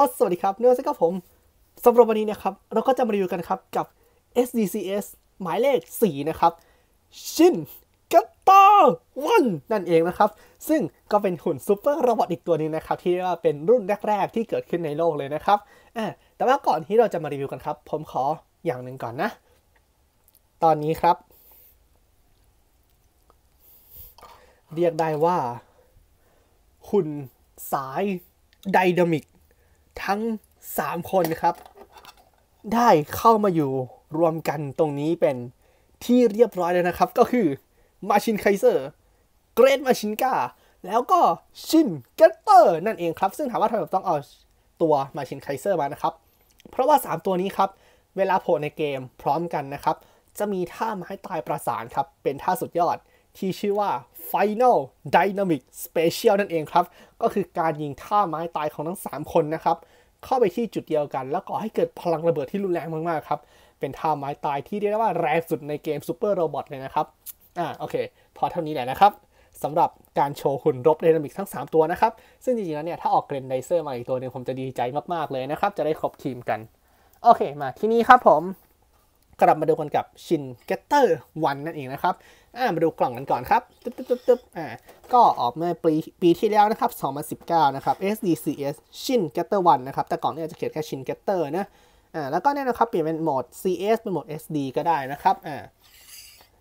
อสสวัสดีครับ เนื้อเซ็กับผมสำหรับวันนี้นะครับเราก็จะมารีวิว กันครับ กับ SDCS หมายเลข 4 นะครับชินกัตตาวันนั่นเองนะครับ ซึ่งก็เป็นหุ่นซูเปอร์โรบอทอีกตัวนึงนะครับ ที่ว่าเป็นรุ่นแรกๆ ที่เกิดขึ้นในโลกเลยนะครับแต่ว่าก่อนที่เราจะมารีวิวกันครับ ผมขออย่างหนึ่งก่อนนะ ตอนนี้ครับ เรียกได้ว่าหุ่นสายไดนามิกทั้ง 3 คนครับ ได้เข้ามาอยู่รวมกันตรงนี้เป็นที่เรียบร้อยแล้วนะครับ ก็คือมาชินไคเซอร์เกรดมาชินกาแล้วก็ชินเกตเตอร์ นั่นเองครับ ซึ่งถามว่าทำไมต้องเอาตัวมาชินไคเซอร์มานะครับเพราะว่า3ตัวนี้ครับเวลาโผล่ในเกมพร้อมกันนะครับ จะมีท่าไม้ตายประสานครับ เป็นท่าสุดยอดที่ชื่อว่า Final Dynamic Special นั่นเองครับ ก็คือการยิงท่าไม้ตายของทั้ง 3 คนนะครับ เข้าไปที่จุดเดียวกันแล้วก่อให้เกิดพลังระเบิดที่รุนแรงมาก ๆ ครับ เป็นท่าไม้ตายที่เรียกได้ว่าแรงสุดในเกมซูเปอร์โรบอทเลยนะครับอ่าโอเค พอเท่านี้แหละนะครับ สำหรับการโชว์หุ่นรบไดนามิกทั้ง 3 ตัวนะครับ ซึ่งจริง ๆ แล้วเนี่ยถ้าออกเกรนไดเซอร์มาอีกตัวหนึ่งผมจะดีใจมาก ๆ เลยนะครับ จะได้ครบทีมกัน โอเค มาที่นี่ครับผมกลับมาดูกันกับชินเกตเตอร์วันนั่นเองนะครับ อ่า มาดูกล่องกันก่อนครับ ตึ๊บตึ๊บตึ๊บตึ๊บอ่า ก็ออกเมื่อปีปีที่แล้วนะครับ2019นะครับ SDCS ชินเกตเตอร์วันนะครับ แต่ก่อนนี้จะเขียนแค่ชินเกตเตอร์นะ อ่า แล้วก็เนี่ยนะครับ เปลี่ยนเป็นโหมด CS เป็นโหมด SD ก็ได้นะครับ อ่า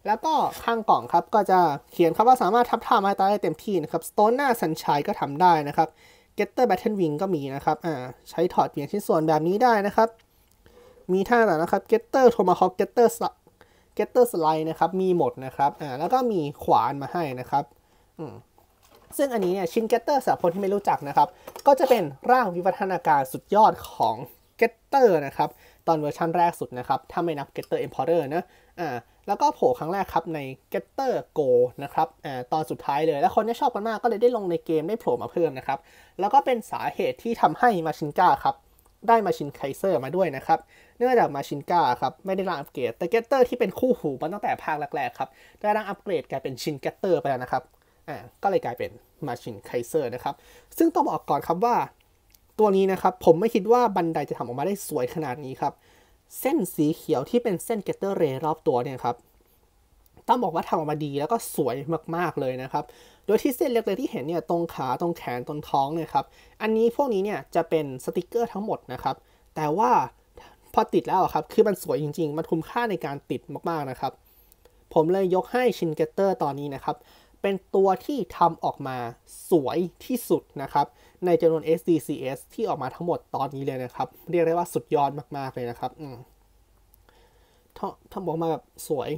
แล้วก็ข้างกล่องครับก็จะเขียนครับว่าสามารถทับทาม้ตาได้เต็มที่นะครับสโตนหน้าสันชัยก็ทำได้นะครับเกตเตอร์แบทเทิลวิงก็มีนะครับ อ่า ใช้ถอดเปลี่ยนชิ้นส่วนแบบนี้ได้นะครับมีท่าไรนนะครับ getter tomahawk getter getter slide นะครับ มีหมดนะครับ อ่า แล้วก็มีขวานมาให้นะครับ อืมซึ่งอันนี้เนี่ยชินเกตเตอร์สำหรับคนที่ไม่รู้จักนะครับ ก็จะเป็นร่างวิวัฒนาการสุดยอดของเกตเตอร์นะครับ ตอนเวอร์ชันแรกสุดนะครับ ถ้าไม่นับเกตเตอร์เอ็มพอร์เตอร์นะ อ่า แล้วก็โผล่ครั้งแรกครับใน Getter Go นะครับ อ่า ตอนสุดท้ายเลย แล้วคนที่ชอบกันมากก็เลยได้ลงในเกมได้โผล่มาเพิ่มนะครับ แล้วก็เป็นสาเหตุที่ทำให้มาชินก้าครับได้มาชินไคเซอร์มาด้วยนะครับ เนื่องจากมาชินก้าครับไม่ได้ร่างอัปเกรดแต่เกตเตอร์ที่เป็นคู่หูมาตั้งแต่ภาคแรกๆครับได้ร่างอัปเกรดกลายเป็นชินเกตเตอร์ไปแล้วนะครับอ่าก็เลยกลายเป็นมาชินไคเซอร์นะครับซึ่งต้องบอกก่อนครับว่าตัวนี้นะครับผมไม่คิดว่าบันไดจะทำออกมาได้สวยขนาดนี้ครับเส้นสีเขียวที่เป็นเส้นเกตเตอร์เรย์รอบตัวเนี่ยครับต้องบอกว่าทำออกมาดีแล้วก็สวยมากๆเลยนะครับ โดยที่เส้นเล็กๆที่เห็นเนี่ยตรงขาตรงแขนตรงท้องเนี่ยครับ อันนี้พวกนี้เนี่ยจะเป็นสติกเกอร์ทั้งหมดนะครับ แต่ว่าพอติดแล้วครับ คือมันสวยจริงๆมันคุ้มค่าในการติดมากๆนะครับ ผมเลยยกให้ชินเกเตอร์ตอนนี้นะครับ เป็นตัวที่ทำออกมาสวยที่สุดนะครับ ในจำนวน SDCS ที่ออกมาทั้งหมดตอนนี้เลยนะครับ เรียกได้ว่าสุดยอดมากๆเลยนะครับทำออกมาแบบสวย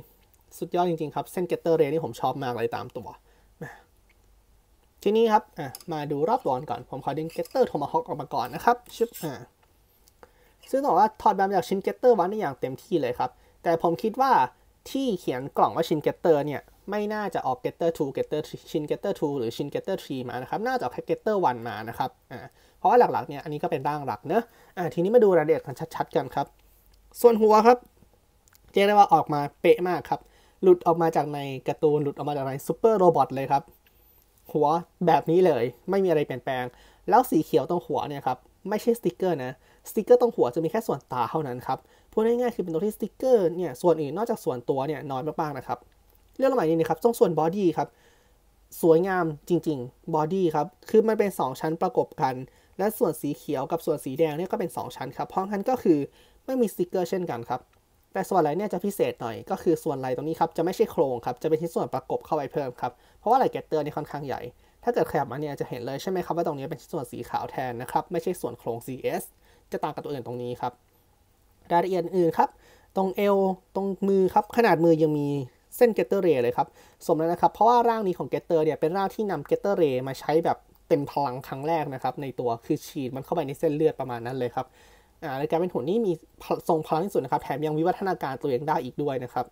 สุดยอดจริงๆ ครับเส้นเกตเตอร์เรนี่ผมชอบมากเลยตามตัว ทีนี้ครับมาดูรอบตัวก่อนผมขอดึงเกตเตอร์โทมาฮอกออกมาก่อนนะครับชิปอ่าซึ่งบอกว่าถอดแบบจากชิ้นเกตเตอร์วันได้อย่างเต็มที่เลยครับ แต่ผมคิดว่าที่เขียนกล่องว่าชิ้นเกตเตอร์เนี่ย ไม่น่าจะออกเกตเตอร์2เกตเตอร์ชิ้นเกตเตอร์2หรือชิ้นเกตเตอร์3มานะครับน่าจะออกแค่เกตเตอร์1มานะครับอ่าเพราะว่าหลักๆเนี่ยอันนี้ก็เป็นร่างหลักเนอะอ่าทีนี้มาดูรายละเอียดกันชัดๆกันครับ ส่วนหัวครับเรียกได้ว่าออกมาเป๊ะมากครับหลุดออกมาจากในการ์ตูน หลุดออกมาจากในซูเปอร์โรบอทเลยครับ หัวแบบนี้เลย ไม่มีอะไรเปลี่ยนแปลง แล้วสีเขียวตรงหัวเนี่ยครับไม่ใช่สติกเกอร์นะสติกเกอร์ตรงหัวจะมีแค่ส่วนตาเท่านั้นครับพูดง่ายๆคือเป็นตัวที่สติกเกอร์เนี่ยส่วนอื่นนอกจากส่วนตัวเนี่ยน้อยมากๆนะครับ เรื่องใหม่นี้นะครับตรงส่วนบอดี้ครับ สวยงามจริงๆบอดี้ครับ คือมันเป็น 2 ชั้นประกบกัน และส่วนสีเขียวกับส่วนสีแดงเนี่ยก็เป็น2ชั้นครับเพราะกั้นก็คือไม่มีสติกเกอร์เช่นกันครับแต่ส่วนไหลเนี่ยจะพิเศษหน่อยก็คือส่วนไหลตรงนี้ครับ จะไม่ใช่โครงครับจะเป็นที่ส่วนประกบเข้าไปเพิ่มครับเพราะว่าไหลเกตเตอร์นี่ค่อนข้างใหญ่ ถ้าเกิดขยับมาเนี่ยจะเห็นเลยใช่ไหมครับว่า ตรงนี้เป็นชิ้นส่วนสีขาวแทนนะครับไม่ใช่ส่วนโครง CS จะต่างกับตัวอื่นตรงนี้ครับรายละเอียดอื่นครับตรงเอวตรงมือครับ ขนาดมือยังมีเส้นเกตเตอร์เรย์เลยครับสมแล้วนะครับ เพราะว่าร่างนี้ของเกตเตอร์เนี่ยเป็นร่างที่นำเกตเตอร์เรย์มาใช้แบบเต็มพลังครั้งแรกนะครับในตัวคือฉีดมันเข้าไปในเส้นเลือดประมาณนั้นเลยครับในการเป็นหุ่นนี่มีทรงพลังที่สุดนะครับแถมยังวิวัฒนาการตัวเองได้อีกด้วยนะครับ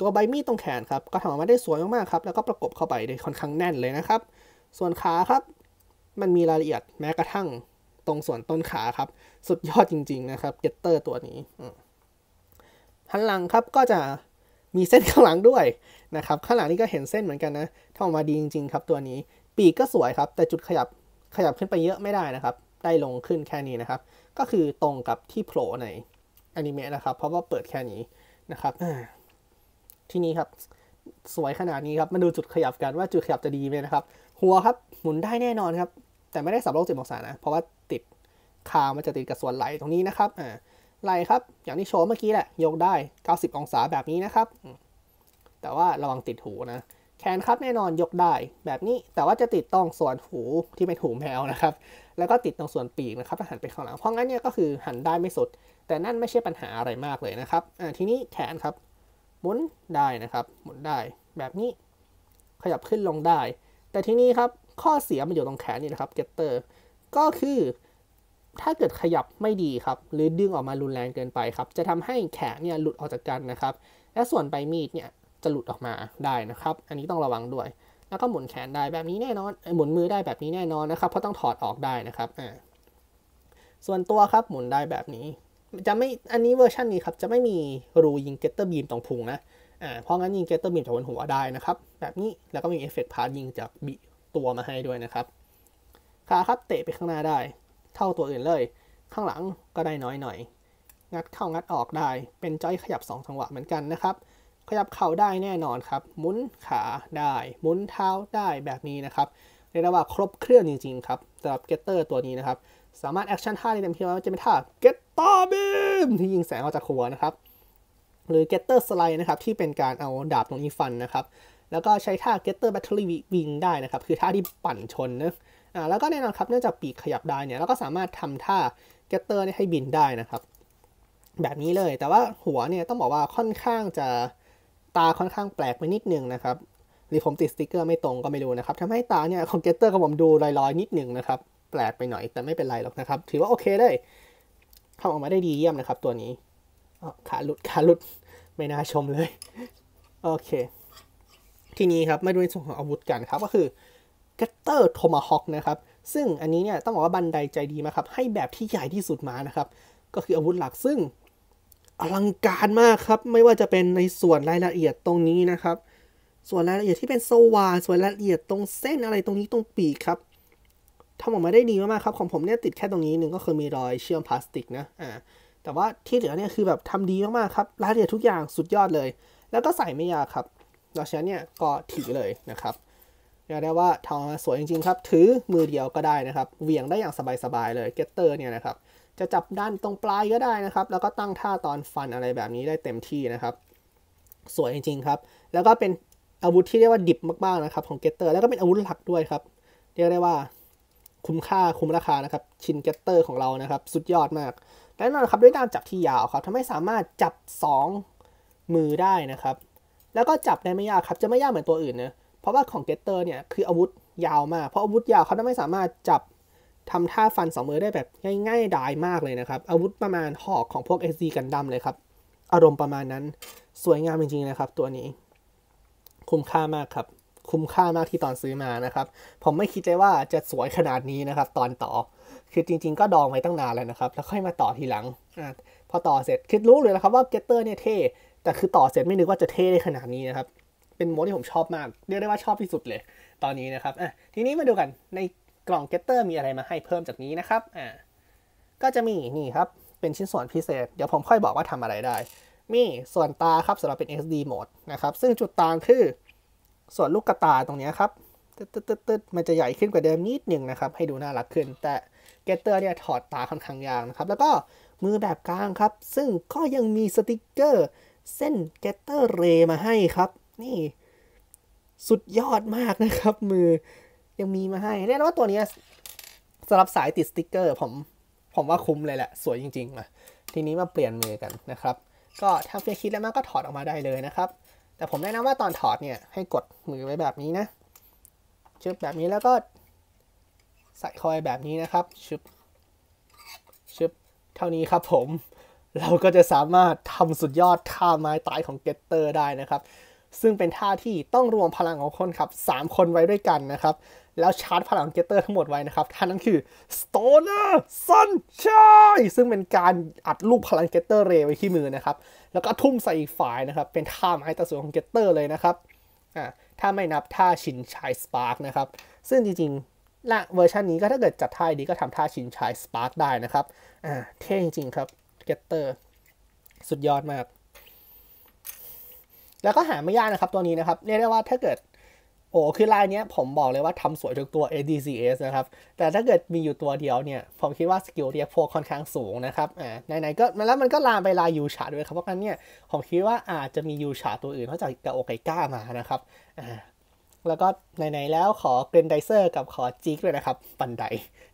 ตัวใบมีดตรงแขนครับก็ทำออกมาได้สวยมากๆครับแล้วก็ประกบเข้าไปได้ค่อนข้างแน่นเลยนะครับ ส่วนขาครับมันมีรายละเอียดแม้กระทั่งตรงส่วนต้นขาครับ สุดยอดจริง ๆ นะครับเกตเตอร์ตัวนี้้านหลังครับก็จะมีเส้นข้างหลังด้วยนะครับข้างหลังนี่ก็เห็นเส้นเหมือนกันนะทำออกมาดีจริง ๆ ครับตัวนี้ปีกก็สวยครับ แต่จุดขยับขยับขึ้นไปเยอะไม่ได้นะครับ ได้ลงขึ้นแค่นี้นะครับก็คือตรงกับที่โผล่ในอนิเมะนะครับ เพราะว่าเปิดแค่นี้นะครับทีนี้ครับ สวยขนาดนี้ครับมาดูจุดขยับกันว่าจุดขยับจะดีไหมนะครับ หัวครับหมุนได้แน่นอนครับ แต่ไม่ได้สับโลกเจ็ดองศานะเพราะว่าติดคามันจะติดกับส่วนไหลตรงนี้นะครับอ่าไหลครับ อย่างที่โชว์ เมื่อกี้แหละยกได้ 90 องศาแบบนี้นะครับ แต่ว่า ระวังติดหูนะแขนครับแน่นอนยกได้แบบนี้แต่ว่าจะติดต้องส่วนหูที่เป็นหูแมวนะครับ แล้วก็ติดตรงส่วนปีกนะครับถ้าหันไปข้างหลัง เพราะงั้นเนี่ยก็คือหันได้ไม่สุดแต่นั่นไม่ใช่ปัญหาอะไรมากเลยนะครับทีนี้แขนครับหมุนได้นะครับ หมุนได้แบบนี้ขยับขึ้นลงได้ แต่ทีนี้ครับข้อเสียมันอยู่ตรงแขนนี่นะครับเกตเตอร์ก็คือถ้าเกิดขยับไม่ดีครับ หรือดึงออกมารุนแรงเกินไปครับจะทำให้แขนเนี่ยหลุดออกจากกันนะครับ และส่วนใบมีดเนี่ยจะหลุดออกมาได้นะครับ อันนี้ต้องระวังด้วย แล้วก็หมุนแขนได้แบบนี้แน่นอน หมุนมือได้แบบนี้แน่นอนนะครับ เพราะต้องถอดออกได้นะครับ อ่า ส่วนตัวครับหมุนได้แบบนี้ จะไม่ อันนี้เวอร์ชันนี้ครับ จะไม่มีรูยิงเกตเตอร์บีมตรงพุงนะ อ่า เพราะงั้นยิงเกตเตอร์บีมจากบนหัวได้นะครับ แบบนี้ แล้วก็มีเอฟเฟกต์พาร์ทยิงจากบีตัวมาให้ด้วยนะครับ ขาครับเตะไปข้างหน้าได้ เท่าตัวอื่นเลย ข้างหลังก็ได้น้อยหน่อย งัดเข้างัดออกได้ เป็นจอยขยับ2จังหวะเหมือนกันนะครับขยับเข่าได้แน่นอนครับหมุนขาได้หมุนเท้าได้แบบนี้นะครับเรียกได้ว่าครบเครื่องจริงๆครับสำหรับเกตเตอร์ตัวนี้นะครับ สามารถแอคชั่นท่าได้เต็มที่ว่าจะเป็นท่าเกตเตอร์บีมที่ยิงแสงออกจากหัวนะครับ หรือเกตเตอร์สไลด์นะครับ ที่เป็นการเอาดาบตรงนี้ฟันนะครับ แล้วก็ใช้ท่าเกตเตอร์แบตเตอรี่วิงได้นะครับ คือท่าที่ปั่นชนนะอ่าแล้วก็แน่นอนครับเนื่องจากปีกขยับได้เนี่ยเราก็สามารถทำท่าเกตเตอร์ให้บินได้นะครับแบบนี้เลยแต่ว่าหัวเนี่ยต้องบอกว่าค่อนข้างจะตาค่อนข้างแปลกไปนิดนึงนะครับ หรือผมติดสติกเกอร์ไม่ตรงก็ไม่รู้นะครับทำให้ตาเนี่ยของเกตเตอร์ของผมดูลอยๆนิดนึงนะครับ แปลกไปหน่อย แต่ไม่เป็นไรหรอกนะครับถือว่าโอเคได้ทำออกมาได้ดีเยี่ยมนะครับ ตัวนี้ขาหลุดขาหลุดไม่น่าชมเลยโอเคทีนี้ครับมาดูในส่วนของอาวุธกันครับก็คือเกตเตอร์โทมาฮอกนะครับซึ่งอันนี้เนี่ยต้องบอกว่าบันไดใจดีมาครับให้แบบที่ใหญ่ที่สุดมานะครับ ก็คืออาวุธหลักซึ่งอลังการมาก ครับ ไม่ว่าจะเป็นในส่วนรายละเอียดตรงนี้นะครับ ส่วนรายละเอียดที่เป็นสว่างส่วนรายละเอียดตรงเส้นอะไรตรงนี้ตรงปีกครับทำออกมาได้ดีมากๆครับ ของผมเนี่ยติดแค่ตรงนี้หนึ่งก็คือมีรอยเชื่อมพลาสติกนะอ่าแต่ว่าที่เหลือเนี่ยคือแบบทำดีมากๆครับรายละเอียดทุกอย่างสุดยอดเลย แล้วก็ใส่ไม่ยากครับเราใช้เนี่ยก็ถือเลยนะครับเรียกได้ว่าทำมาสวยจริงๆ ครับ ถือมือเดียวก็ได้นะครับเหวี่ยงได้อย่างสบายๆเลยเกตเตอร์เนี่ยนะครับจะจับด้านตรงปลายก็ได้นะครับแล้วก็ตั้งท่าตอนฟันอะไรแบบนี้ได้เต็มที่นะครับ สวยจริงๆครับแล้วก็เป็นอาวุธที่เรียกว่าดิบมากๆนะครับ ของเกตเตอร์แล้วก็เป็นอาวุธหลักด้วยครับเรียกได้ว่า คุ้มค่าคุ้มราคานะครับชินเกตเตอร์ของเรานะครับ สุดยอดมากและนั่นครับด้วยด้ามจับที่ยาวครับทำให้สามารถจับ2มือได้นะครับ แล้วก็จับได้ไม่ยากครับจะไม่ยากเหมือนตัวอื่นนะเพราะว่าของเกตเตอร์เนี่ยคืออาวุธยาวมากเพราะอาวุธยาวเขาจะไม่สามารถจับทำท่าฟันสองมือได้แบบ ง่ายๆดายมากเลยนะครับอาวุธประมาณหอกของพวก s ีกันดั้มเลยครับอารมณ์ประมาณนั้นสวยงามจริงๆนะครับตัวนี้ คุ้มค่ามากครับคุ้มค่ามากที่ตอนซื้อมานะครับ ผมไม่คิดเลยว่าจะสวยขนาดนี้นะครับตอนต่อคือจริงๆก็ดองไว้ตั้งนานแล้วนะครับ แล้วค่อยมาต่อทีหลังอพอต่อเสร็จคิดรู้เลยนะครับว่าเกตเตอร์เนี่ยเท่แต่คือต่อเสร็จไม่นึกว่าจะเท่ได้ขนาดนี้นะครับ เป็นโมดที่ผมชอบมากเรียกได้ว่าชอบที่สุดเลย ตอนนี้นะครับอ่ะทีนี้มาดูกันในกล่อง getter มีอะไรมาให้เพิ่มจากนี้นะครับ อ่า ก็จะมีนี่ครับ เป็นชิ้นส่วนพิเศษ เดี๋ยวผมค่อยบอกว่าทำอะไรได้ มีส่วนตาครับสำหรับเป็น SD mode นะครับ ซึ่งจุดต่างคือส่วนลูกกระตาตรงนี้ครับ ตึ๊ดๆมันจะใหญ่ขึ้นกว่าเดิมนิดหนึ่งนะครับ ให้ดูน่ารักขึ้น แต่เกตเตอร์เนี่ยถอดตาค่อนข้างยากนะครับ แล้วก็มือแบบกลางครับ ซึ่งก็ยังมีสติกเกอร์เส้นเกตเตอร์เรมาให้ครับ นี่ สุดยอดมากนะครับ มือยังมีมาให้แน่นอนว่าตัวนี้สำหรับสายติดสติกเกอร์ ผมผมว่าคุ้มเลยแหละสวยจริงๆมาทีนี้มาเปลี่ยนมือกันนะครับ ก็ถ้าเฟียคิดแล้วมากก็ถอดออกมาได้เลยนะครับ แต่ผมแนะนำว่าตอนถอดเนี่ยให้กดมือไว้แบบนี้นะ ชึบแบบนี้แล้วก็ใส่คอยแบบนี้นะครับชึบชึบเท่านี้ครับผม เราก็จะสามารถทำสุดยอดท่าไม้ตายของเกตเตอร์ได้นะครับซึ่งเป็นท่าที่ต้องรวมพลังของคนขับ3คนไว้ด้วยกันนะครับ แล้วชาร์จพลังเกเตอร์ทั้งหมดไว้นะครับ ท่านั้นคือ Stoner Sunshine ซึ่งเป็นการอัดลูกพลังเกเตอร์เรไว้ที่มือนะครับ แล้วก็ทุ่มใส่อีกฝ่ายนะครับ เป็นท่าไม้ตะสวนของเกเตอร์เลยนะครับ อ่า ถ้าไม่นับท่าชินชายสปาร์กนะครับ ซึ่งจริงๆ ละเวอร์ชันนี้ก็ถ้าเกิดจัดท่าดีก็ทำท่าชินชายสปาร์กได้นะครับ อ่า เท่จริงๆครับ เกเตอร์ สุดยอดมากแล้วก็หาไม่ยากนะครับตัวนี้นะครับเรียกได้ว่าถ้าเกิดโอ้คือลายนี้ผมบอกเลยว่าทำสวยทุกตัว ADCS นะครับแต่ถ้าเกิดมีอยู่ตัวเดียวเนี่ยผมคิดว่าสกิลเรียกโฟค่อนข้างสูงนะครับอ่าไหนๆก็แล้วมันก็ลามไปลายยูชาด้วยครับเพราะงั้นเนี่ยผมคิดว่าอาจจะมียูชาตัวอื่นนอกจากกะโอไกก้ามานะครับอ่าแล้วก็ไหนๆแล้วขอเกรนไดเซอร์กับขอจิกเลยนะครับปันได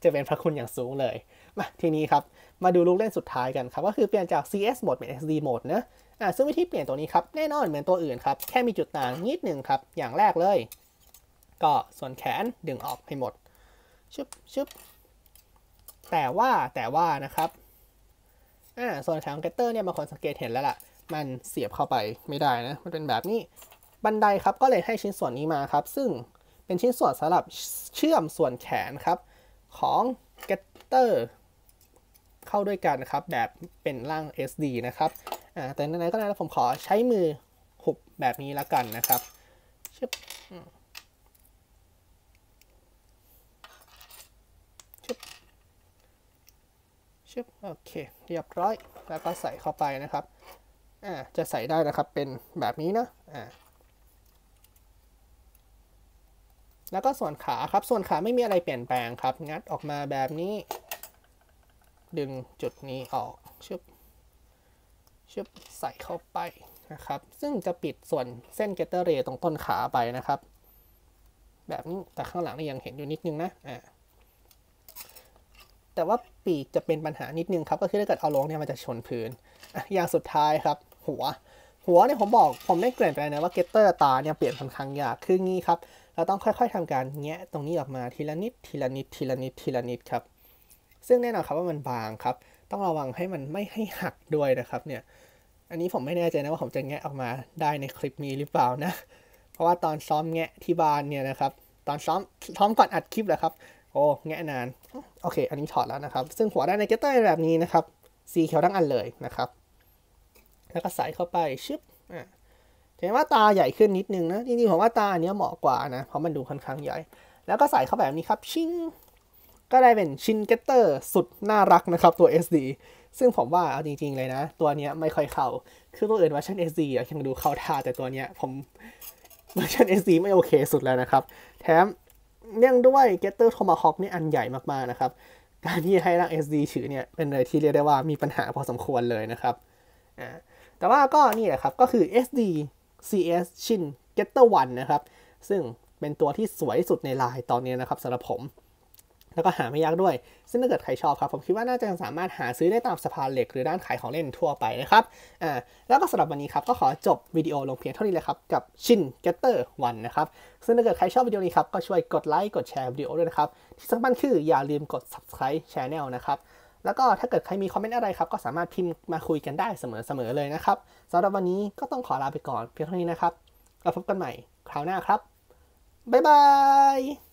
จะเป็นพระคุณอย่างสูงเลยมาทีนี้ครับ มาดูลูกเล่นสุดท้ายกันครับ ก็คือเปลี่ยนจาก CS โหมดเป็น SD โหมดนะอ่าซึ่งวิธีเปลี่ยนตัวนี้ครับ แน่นอนเหมือนตัวอื่นครับ แค่มีจุดต่างนิดหนึ่งครับ อย่างแรกเลย ก็ส่วนแขนดึงออกให้หมดชึบชึบแต่ว่าแต่ว่านะครับอ่าส่วนแขนเกตเตอร์เนี่ยบางคนสังเกตเห็นแล้วล่ะ มันเสียบเข้าไปไม่ได้นะ มันเป็นแบบนี้บันไดครับก็เลยให้ชิ้นส่วนนี้มาครับ ซึ่งเป็นชิ้นส่วนสำหรับเชื่อมส่วนแขนครับของเกตเตอร์เข้าด้วยกันนะครับแบบเป็นร่าง SD นะครับ แต่ไหนๆ ก็ได้แล้วผมขอใช้มือหุบแบบนี้แล้วกันนะครับชึบชึบชึบโอเคเรียบร้อย แล้วก็ใส่เข้าไปนะครับอ่าจะใส่ได้นะครับเป็นแบบนี้นะอ่าแล้วก็ส่วนขาครับส่วนขาไม่มีอะไรเปลี่ยนแปลงครับงัดออกมาแบบนี้ดึงจุดนี้ออกชึบชึบใส่เข้าไปนะครับ ซึ่งจะปิดส่วนเส้นเกตเตอร์เรตรงต้นขาไปนะครับ แบบนี้แต่ข้างหลังนี่ยังเห็นอยู่นิดนึงนะอ่าแต่ว่าปีกจะเป็นปัญหานิดนึงครับ ก็คือถ้าเกิดเอาลงเนี่ยมันจะชนพื้นออย่างสุดท้ายครับ หัวหัวเนี่ยผมบอก ผมได้เกริ่นไปนะว่าเกตเตอร์ตาเนี่ยเปลี่ยนค่อนข้างยากคืองี้ครับเราต้องค่อยๆทำการแงะตรงนี้ออกมาทีละนิดทีละนิดทีละนิดทีละนิดครับซึ่งแน่นอนครับว่ามันบางครับ ต้องระวังให้มันไม่ให้หักด้วยนะครับเนี่ย อันนี้ผมไม่แน่ใจนะว่าผมจะแงะออกมาได้ในคลิปนี้หรือเปล่านะ เพราะว่าตอนซ้อมแงะที่บ้านเนี่ยนะครับ ตอนซ้อมซ้อมก่อนอัดคลิปแหละครับ โอ้แงะนาน โอเค อันนี้ถอดแล้วนะครับ ซึ่งหัวด้านในเกตเตอร์แบบนี้นะครับ สีเขียวทั้งอันเลยนะครับ แล้วก็ใส่เข้าไปชึบอ่าเห็นว่าตาใหญ่ขึ้นนิดนึงนะจริงๆผมว่าตาเนี้ยเหมาะกว่านะ เพราะมันดูค่อนข้างใหญ่ แล้วก็ใส่เข้าแบบนี้ครับ ชิงก็ได้เป็นชินเกตเตอร์สุดน่ารักนะครับ ตัว SD ซึ่งผมว่าเอาจริง ๆ เลยนะ ตัวเนี้ยไม่ค่อยเข้าคือตัวอื่นเวอร์ชัน SD อ่ะยังดูเข้าท่าแต่ตัวเนี้ย ผมเวอร์ชัน SD ไม่โอเคสุดแล้วนะครับ แถมเนื่องด้วยเกตเตอร์โทมาฮอกนี่อันใหญ่มาก ๆ นะครับ การที่ให้ร่าง SD ถือเนี่ย เป็นอะไรที่เรียกได้ว่ามีปัญหาพอสมควรเลยนะครับอ่าแต่ว่าก็นี่แหละครับก็คือ SD CS ชิน Getter 1นะครับซึ่งเป็นตัวที่สวยสุดในลายตอนนี้นะครับสำหรับผมแล้วก็หาไม่ยากด้วย ซึ่งถ้าเกิดใครชอบครับ ผมคิดว่าน่าจะสามารถหาซื้อได้ตามสะพานเหล็กหรือร้านขายของเล่นทั่วไปนะครับ อ่า แล้วก็สำหรับวันนี้ครับก็ขอจบวิดีโอลงเพียงเท่านี้เลยครับกับชินเกตเตอร์วันนะครับ ซึ่งถ้าเกิดใครชอบวิดีโอนี้ครับก็ช่วยกดไลค์กดแชร์วิดีโอด้วยนะครับที่สำคัญคืออย่าลืมกด subscribe channel นะครับแล้วก็ถ้าเกิดใครมีคอมเมนต์อะไรครับก็สามารถพิมพ์มาคุยกันได้เสมอๆเลยนะครับสำหรับวันนี้ก็ต้องขอลาไปก่อนเพียงเท่านี้นะครับแล้วพบกันใหม่คราวหน้าครับบ๊ายบาย